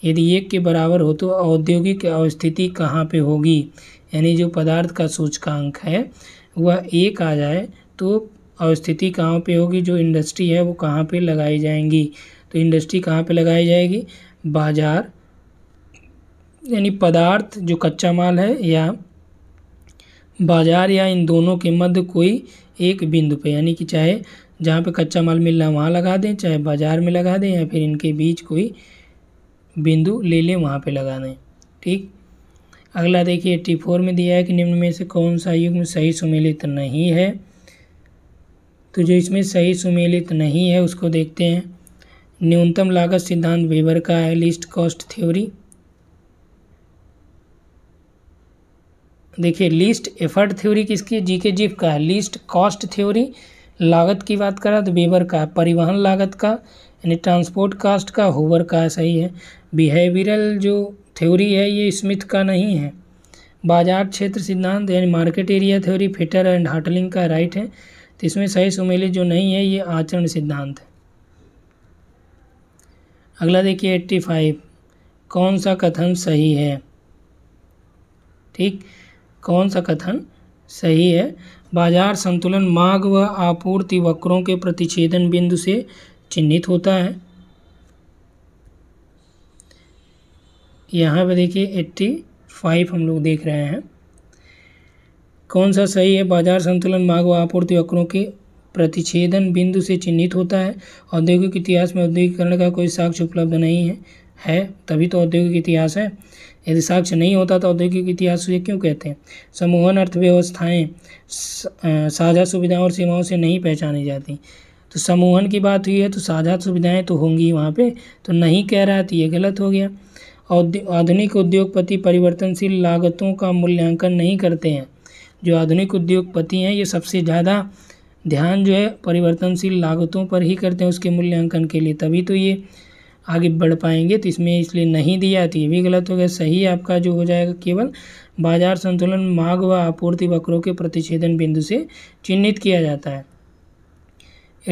यदि एक के बराबर हो तो औद्योगिक अवस्थिति कहाँ पे होगी यानी जो पदार्थ का सूचकांक है वह एक आ जाए तो अवस्थिति कहाँ पे होगी जो इंडस्ट्री है वो कहाँ पे लगाई जाएंगी तो इंडस्ट्री कहाँ पे लगाई जाएगी बाजार यानी पदार्थ जो कच्चा माल है या बाजार या इन दोनों के मध्य कोई एक बिंदु पे यानी कि चाहे जहाँ पे कच्चा माल मिल रहा है वहाँ लगा दें चाहे बाज़ार में लगा दें या फिर इनके बीच कोई बिंदु ले लें वहाँ पे लगा दें ठीक अगला देखिए एट्टी फोर में दिया है कि निम्न में से कौन सा युग्म सही सुमेलित नहीं है तो जो इसमें सही सुमेलित नहीं है उसको देखते हैं न्यूनतम लागत सिद्धांत वेबर का है लिस्ट कॉस्ट थ्योरी देखिए लिस्ट एफर्ट थ्योरी किसकी जी के जीप का है लिस्ट कॉस्ट थ्योरी लागत की बात करें तो वेबर का परिवहन लागत का यानी ट्रांसपोर्ट कास्ट का होवर का सही है बिहेवियरल जो थ्योरी है ये स्मिथ का नहीं है बाजार क्षेत्र सिद्धांत यानी market area theory Fetter and Hotelling का राइट है तो इसमें सही सुमेले जो नहीं है ये आचरण सिद्धांत है अगला देखिए एट्टी फाइव कौन सा कथन सही है ठीक कौन सा कथन सही है बाजार संतुलन मांग व आपूर्ति वक्रों के प्रतिच्छेदन बिंदु से चिन्हित होता है यहाँ पे देखिए एट्टी फाइव हम लोग देख रहे हैं कौन सा सही है बाजार संतुलन मांग व आपूर्ति वक्रों के प्रतिच्छेदन बिंदु से चिन्हित होता है औद्योगिक इतिहास में औद्योगिकरण का कोई साक्ष्य उपलब्ध नहीं है है तभी तो औद्योगिक इतिहास है यदि साक्ष्य नहीं होता तो औद्योगिक इतिहास ये क्यों कहते हैं समूहन अर्थव्यवस्थाएँ साझा सुविधाओं और सीमाओं से नहीं पहचानी जाती तो समूहन की बात हुई है तो साझा सुविधाएं तो होंगी वहाँ पे तो नहीं कह रहा तो ये गलत हो गया आधुनिक उद्योगपति परिवर्तनशील लागतों का मूल्यांकन नहीं करते हैं जो आधुनिक उद्योगपति हैं ये सबसे ज़्यादा ध्यान जो है परिवर्तनशील लागतों पर ही करते हैं उसके मूल्यांकन के लिए तभी तो ये आगे बढ़ पाएंगे तो इसमें इसलिए नहीं दिया तो ये भी गलत हो गया सही आपका जो हो जाएगा केवल बाजार संतुलन मांग व आपूर्ति वक्रों के प्रतिच्छेदन बिंदु से चिन्हित किया जाता है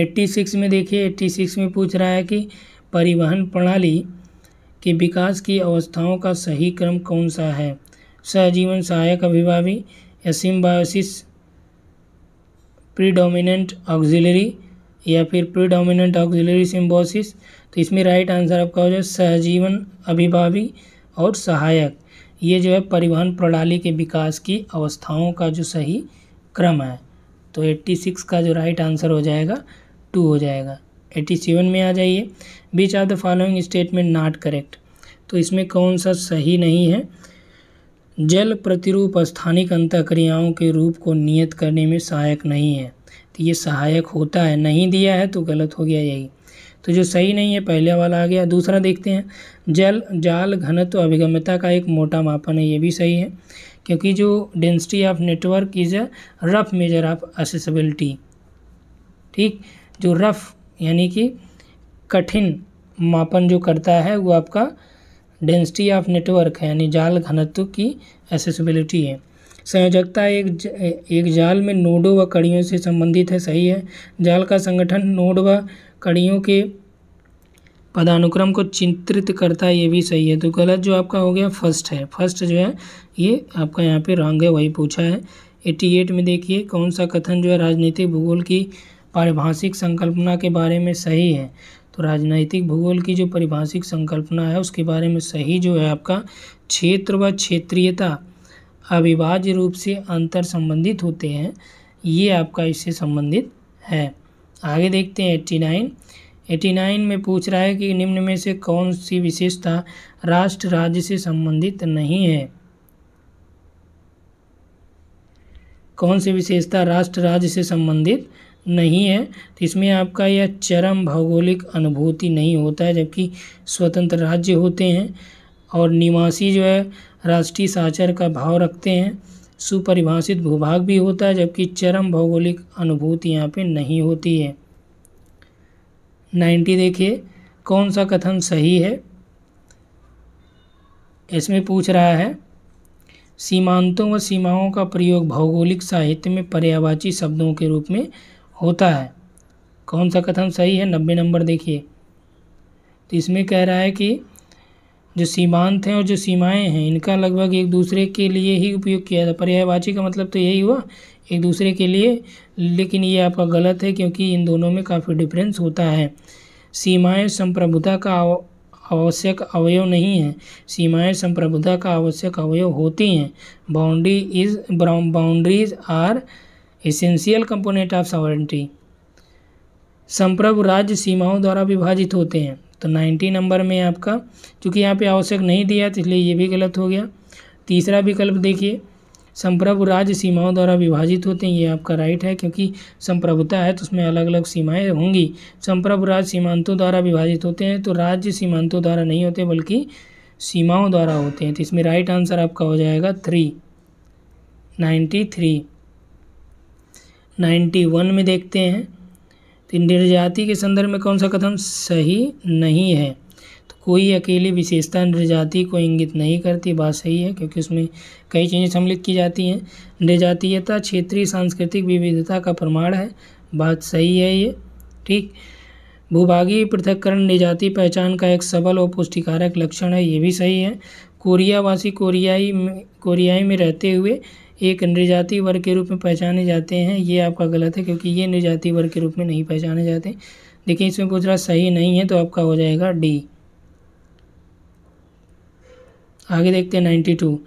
86 में देखिए 86 में पूछ रहा है कि परिवहन प्रणाली के विकास की अवस्थाओं का सही क्रम कौन सा है सहजीवन सहायक अभिभावी या सिम्बायोसिस प्रीडोमिनेंट ऑक्सिलरी या फिर प्रीडोमिनेंट ऑक्सिलरी सिम्बोसिस तो इसमें राइट आंसर आपका हो जाए सहजीवन अभिभावी और सहायक ये जो है परिवहन प्रणाली के विकास की अवस्थाओं का जो सही क्रम है तो एट्टी सिक्स का जो राइट आंसर हो जाएगा टू हो जाएगा एट्टी सेवन में आ जाइए which of the following statement not correct तो इसमें कौन सा सही नहीं है जल प्रतिरूप स्थानिक अंतक्रियाओं के रूप को नियत करने में सहायक नहीं है तो ये सहायक होता है नहीं दिया है तो गलत हो गया यही तो जो सही नहीं है पहले वाला आ गया दूसरा देखते हैं जल जाल घनत्व अभिगम्यता का एक मोटा मापन है ये भी सही है क्योंकि जो density of network is a rough measure of accessibility ठीक जो रफ यानी कि कठिन मापन जो करता है वो आपका डेंसिटी ऑफ नेटवर्क है यानी जाल घनत्व की असेसबिलिटी है संयोजकता एक ज, एक जाल में नोडों व कड़ियों से संबंधित है सही है जाल का संगठन नोड व कड़ियों के पदानुक्रम को चिंत्रित करता है ये भी सही है तो गलत जो आपका हो गया फर्स्ट है फर्स्ट जो है ये आपका यहाँ पे रॉन्ग है वही पूछा है एट्टी एट में देखिए कौन सा कथन जो है राजनीतिक भूगोल की पारिभाषिक संकल्पना के बारे में सही है तो राजनीतिक भूगोल की जो परिभाषिक संकल्पना है उसके बारे में सही जो है आपका क्षेत्र व क्षेत्रीयता अविभाज्य रूप से अंतर संबंधित होते हैं ये आपका इससे संबंधित है आगे देखते हैं एट्टी नाइन एटी नाइन में पूछ रहा है कि निम्न में से कौन सी विशेषता राष्ट्र राज्य से संबंधित नहीं है कौन सी विशेषता राष्ट्र राज्य से संबंधित नहीं है तो इसमें आपका यह चरम भौगोलिक अनुभूति नहीं होता है जबकि स्वतंत्र राज्य होते हैं और निवासी जो है राष्ट्रीय साचर का भाव रखते हैं सुपरिभाषित भूभाग भी होता है जबकि चरम भौगोलिक अनुभूति यहाँ पे नहीं होती है नाइन्टी देखिए कौन सा कथन सही है इसमें पूछ रहा है सीमांतों व सीमाओं का प्रयोग भौगोलिक साहित्य में पर्यावाची शब्दों के रूप में होता है कौन सा कथन सही है नब्बे नंबर देखिए तो इसमें कह रहा है कि जो सीमांत हैं और जो सीमाएं हैं इनका लगभग एक दूसरे के लिए ही उपयोग किया जाता पर्यायवाची का मतलब तो यही हुआ एक दूसरे के लिए लेकिन ये आपका गलत है क्योंकि इन दोनों में काफ़ी डिफरेंस होता है सीमाएं संप्रभुता का आवश्यक अवयव नहीं है सीमाएं संप्रभुता का आवश्यक अवयव होती हैं boundary is boundaries are essential component of sovereignty संप्रभु राज्य सीमाओं द्वारा विभाजित होते हैं तो नाइन्टी नंबर में आपका चूँकि यहाँ पे आवश्यक नहीं दिया तो इसलिए ये भी गलत हो गया तीसरा विकल्प देखिए संप्रभु राज्य सीमाओं द्वारा विभाजित होते हैं ये आपका राइट है क्योंकि संप्रभुता है तो उसमें अलग अलग सीमाएं होंगी संप्रभु राज्य सीमांतों द्वारा विभाजित होते हैं तो राज्य सीमांतों द्वारा नहीं होते बल्कि सीमाओं द्वारा होते हैं तो इसमें राइट आंसर आपका हो जाएगा three ninety three ninety one में देखते हैं तो निर्जाति के संदर्भ में कौन सा कथन सही नहीं है तो कोई अकेली विशेषता निर्जाति को इंगित नहीं करती बात सही है क्योंकि उसमें कई चीज़ें सम्मिलित की जाती हैं निर्जातीयता क्षेत्रीय सांस्कृतिक विविधता का प्रमाण है बात सही है ये ठीक भूभागीय पृथककरण निजाति पहचान का एक सबल और पुष्टिकारक लक्षण है ये भी सही है कोरियावासी कोरियाई में कोरियाई में रहते हुए एक निर्जाति वर्ग के रूप में पहचाने जाते हैं ये आपका गलत है क्योंकि ये निर्जाति वर्ग के रूप में नहीं पहचाने जाते देखिए इसमें पूछ रहा सही नहीं है तो आपका हो जाएगा डी आगे देखते हैं नाइन्टी टू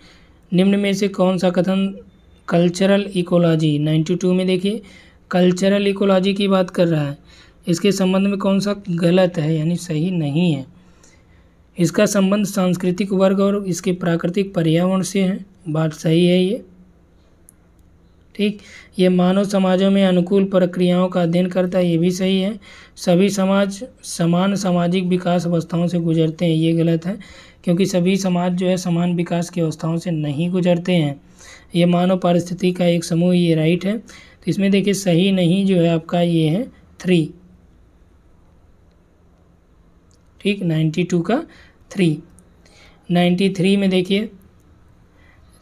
निम्न में से कौन सा कथन कल्चरल इकोलॉजी नाइन्टी टू में देखिए कल्चरल इकोलॉजी की बात कर रहा है इसके संबंध में कौन सा गलत है यानी सही नहीं है इसका संबंध सांस्कृतिक वर्ग और इसके प्राकृतिक पर्यावरण से है बात सही है ये ठीक ये मानव समाजों में अनुकूल प्रक्रियाओं का अध्ययन करता है ये भी सही है सभी समाज समान सामाजिक विकास अवस्थाओं से गुजरते हैं ये गलत है क्योंकि सभी समाज जो है समान विकास की अवस्थाओं से नहीं गुजरते हैं ये मानव पारिस्थिति का एक समूह ये राइट है तो इसमें देखिए सही नहीं जो है आपका ये है थ्री ठीक नाइन्टी टू का थ्री नाइन्टी थ्री में देखिए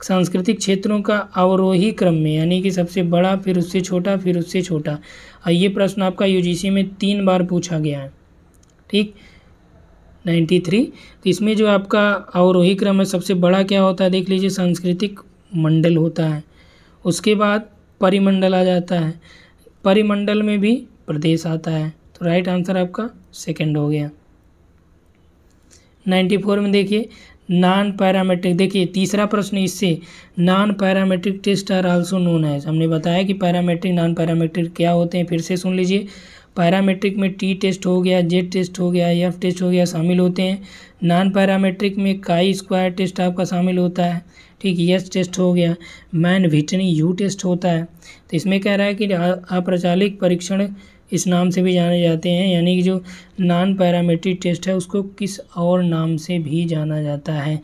सांस्कृतिक क्षेत्रों का अवरोही क्रम में यानी कि सबसे बड़ा फिर उससे छोटा फिर उससे छोटा और ये प्रश्न आपका यूजीसी में तीन बार पूछा गया है ठीक 93 तो इसमें जो आपका अवरोही क्रम है सबसे बड़ा क्या होता है देख लीजिए सांस्कृतिक मंडल होता है उसके बाद परिमंडल आ जाता है परिमंडल में भी प्रदेश आता है तो राइट आंसर आपका सेकेंड हो गया 94 में देखिए नॉन पैरामेट्रिक देखिए तीसरा प्रश्न इससे non parametric test are also known है हमने बताया कि पैरामेट्रिक नॉन पैरामेट्रिक क्या होते हैं फिर से सुन लीजिए पैरामेट्रिक में टी टेस्ट हो गया जेड टेस्ट हो गया एफ टेस्ट हो गया शामिल होते हैं नॉन पैरामेट्रिक में काई स्क्वायर टेस्ट आपका शामिल होता है ठीक यस टेस्ट हो गया मैन विटनी यू टेस्ट होता है तो इसमें कह रहा है कि अप्रचालिक परीक्षण इस नाम से भी जाने जाते हैं यानी कि जो नॉन पैरामेट्रिक टेस्ट है उसको किस और नाम से भी जाना जाता है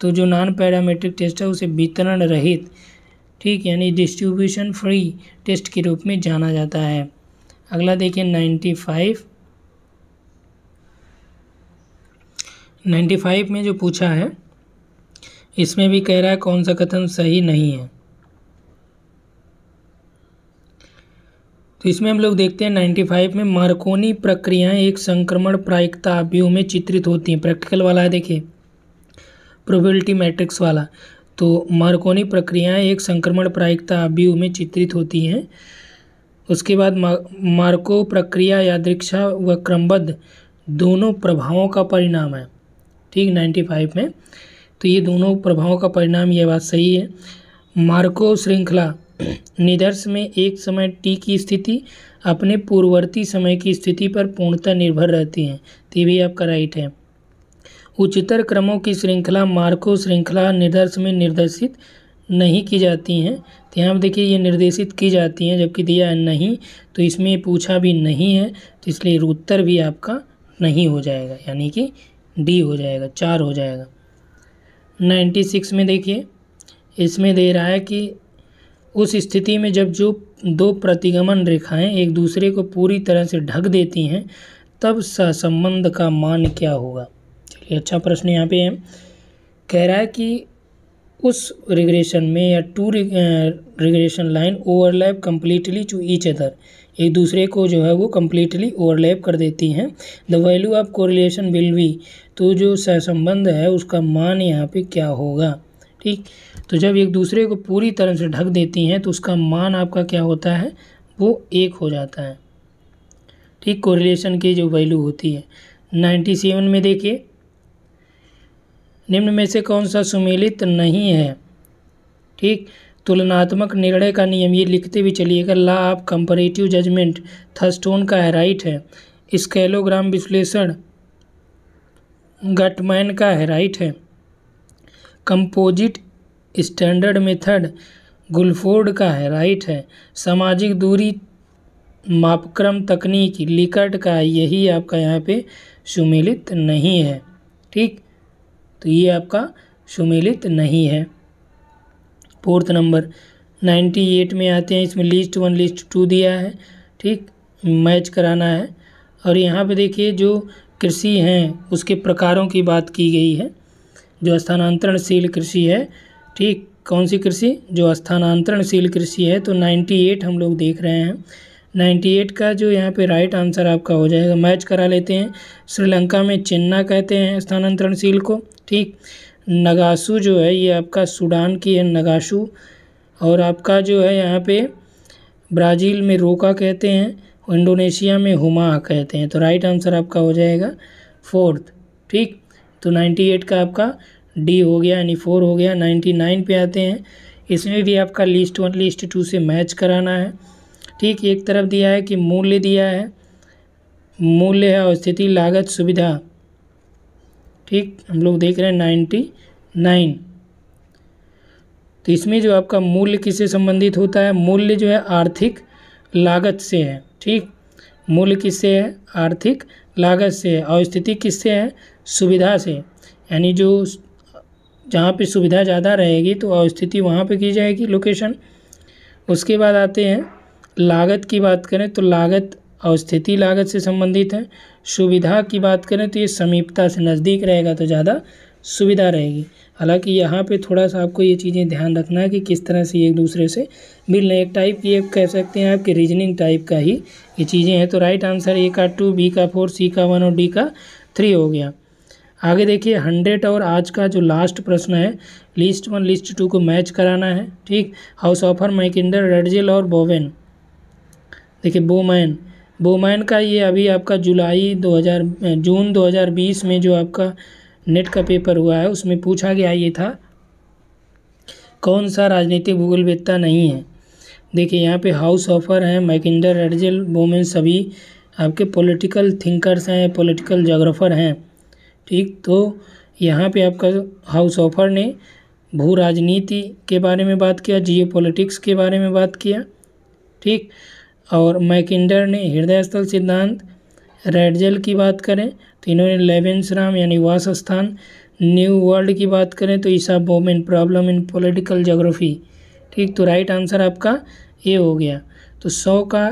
तो जो नॉन पैरामेट्रिक टेस्ट है उसे वितरण रहित ठीक यानी डिस्ट्रीब्यूशन फ्री टेस्ट के रूप में जाना जाता है अगला देखिए नाइन्टी फाइव नाइन्टी फाइव में जो पूछा है इसमें भी कह रहा है कौन सा कथन सही नहीं है तो इसमें हम लोग देखते हैं 95 में मार्कोनी प्रक्रियाएं एक संक्रमण प्रायिकता व्यू में चित्रित होती हैं प्रैक्टिकल वाला है देखिए प्रोबेबिलिटी मैट्रिक्स वाला तो मार्कोनी प्रक्रियाएं एक संक्रमण प्रायिकता व्यू में चित्रित होती हैं उसके बाद मा, मार्को प्रक्रिया या दृक्षा व क्रमबद्ध दोनों प्रभावों का परिणाम है ठीक नाइन्टी में तो ये दोनों प्रभावों का परिणाम यह बात सही है मार्को श्रृंखला निदर्श में एक समय टी की स्थिति अपने पूर्ववर्ती समय की स्थिति पर पूर्णतः निर्भर रहती है तो भी आपका राइट है उच्चतर क्रमों की श्रृंखला मार्को श्रृंखला निदर्श में निर्देशित नहीं की जाती हैं तो यहाँ देखिए ये निर्देशित की जाती हैं जबकि दिया नहीं तो इसमें पूछा भी नहीं है तो इसलिए उत्तर भी आपका नहीं हो जाएगा यानी कि डी हो जाएगा चार हो जाएगा नाइन्टी सिक्स में देखिए इसमें दे रहा है कि उस स्थिति में जब जो दो प्रतिगमन रेखाएं एक दूसरे को पूरी तरह से ढक देती हैं तब सहसंबंध का मान क्या होगा चलिए अच्छा प्रश्न यहाँ पे है कह रहा है कि उस रिग्रेशन में या two regression line overlap completely to each other एक दूसरे को जो है वो कम्प्लीटली ओवरलैप कर देती हैं the value of correlation will be तो जो सहसंबंध है उसका मान यहाँ पे क्या होगा ठीक तो जब एक दूसरे को पूरी तरह से ढक देती हैं तो उसका मान आपका क्या होता है वो एक हो जाता है ठीक कोरिलेशन की जो वैल्यू होती है नाइन्टी सेवन में देखिए निम्न में से कौन सा सुमेलित नहीं है ठीक तुलनात्मक निर्णय का नियम ये लिखते भी चलिएगा ला आप कंपरेटिव जजमेंट थर्स्टोन का है राइट है स्केलोग्राम विश्लेषण गटमैन का है राइट है कंपोजिट स्टैंडर्ड मेथड गुलफोर्ड का है राइट है सामाजिक दूरी मापक्रम तकनीक लिकट का यही आपका यहाँ पे सुमिलित नहीं है ठीक तो ये आपका सुमिलित नहीं है फोर्थ नंबर नाइन्टी एट में आते हैं इसमें लिस्ट वन लिस्ट टू दिया है ठीक मैच कराना है और यहाँ पे देखिए जो कृषि हैं उसके प्रकारों की बात की गई है जो स्थानांतरणशील कृषि है ठीक कौन सी कृषि जो स्थानांतरणशील कृषि है तो 98 हम लोग देख रहे हैं 98 का जो यहाँ पे राइट आंसर आपका हो जाएगा मैच करा लेते हैं श्रीलंका में चिन्ना कहते हैं स्थानांतरणशील को ठीक नगासु जो है ये आपका सूडान की है नगासु और आपका जो है यहाँ पे ब्राज़ील में रोका कहते हैं इंडोनेशिया में हुमा कहते हैं तो राइट आंसर आपका हो जाएगा फोर्थ ठीक तो 98 का आपका डी हो गया यानी फोर हो गया 99 पे आते हैं इसमें भी आपका लिस्ट वन लिस्ट टू से मैच कराना है ठीक एक तरफ दिया है कि मूल्य दिया है मूल्य है और स्थिति लागत सुविधा ठीक हम लोग देख रहे हैं नाइन्टी नाइन तो इसमें जो आपका मूल्य किससे संबंधित होता है मूल्य जो है आर्थिक लागत से है ठीक मूल्य किससे है आर्थिक लागत से है और स्थिति किससे है सुविधा से यानी जो जहाँ पे सुविधा ज़्यादा रहेगी तो अवस्थिति वहाँ पे की जाएगी लोकेशन उसके बाद आते हैं लागत की बात करें तो लागत अवस्थिति लागत से संबंधित है सुविधा की बात करें तो ये समीपता से नज़दीक रहेगा तो ज़्यादा सुविधा रहेगी हालांकि यहाँ पे थोड़ा सा आपको ये चीज़ें ध्यान रखना है कि किस तरह से एक दूसरे से मिल रहे एक टाइप की एक कह सकते हैं आपके रीजनिंग टाइप का ही ये चीज़ें हैं तो राइट आंसर ए का टू बी का फोर सी का वन और डी का थ्री हो गया आगे देखिए हंड्रेड और आज का जो लास्ट प्रश्न है लिस्ट वन लिस्ट टू को मैच कराना है ठीक हाउस ऑफर मैकिंडर रेडजिल और बोवेन देखिए बोमैन बोमैन का ये अभी आपका जुलाई 2000 जून 2020 में जो आपका नेट का पेपर हुआ है उसमें पूछा गया ये था कौन सा राजनीतिक भूगोलवेत्ता नहीं है देखिए यहाँ पे हाउस ऑफर हैं मैकिंडर रेडजिल बोमैन सभी आपके पॉलिटिकल थिंकर्स हैं पॉलिटिकल जोग्राफर हैं ठीक तो यहाँ पे आपका हाउस ऑफर ने भू राजनीति के बारे में बात किया जियो के बारे में बात किया ठीक और मैकिंडर ने हृदय स्थल सिद्धांत रेडजेल की बात करें तो इन्होंने राम यानी वास स्थान न्यू वर्ल्ड की बात करें तो Isaiah Bowman problem in political geography ठीक तो राइट आंसर आपका ये हो गया तो सौ का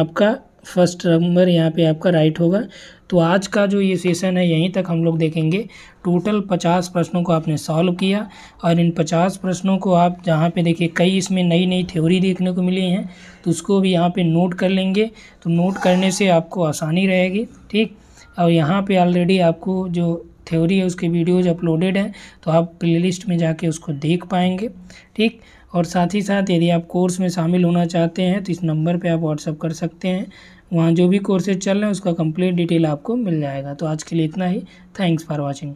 आपका फर्स्ट नंबर यहाँ पे आपका राइट होगा तो आज का जो ये सेशन है यहीं तक हम लोग देखेंगे टोटल पचास प्रश्नों को आपने सॉल्व किया और इन पचास प्रश्नों को आप जहाँ पे देखिए कई इसमें नई नई थ्योरी देखने को मिली हैं तो उसको भी यहाँ पे नोट कर लेंगे तो नोट करने से आपको आसानी रहेगी ठीक और यहाँ पे ऑलरेडी आपको जो थ्योरी है उसके वीडियोज़ अपलोडेड हैं तो आप प्ले में जा उसको देख पाएंगे ठीक और साथ ही साथ यदि आप कोर्स में शामिल होना चाहते हैं तो इस नंबर पर आप व्हाट्सअप कर सकते हैं वहाँ जो भी कोर्सेज चल रहे हैं उसका कंप्लीट डिटेल आपको मिल जाएगा तो आज के लिए इतना ही थैंक्स फॉर वॉचिंग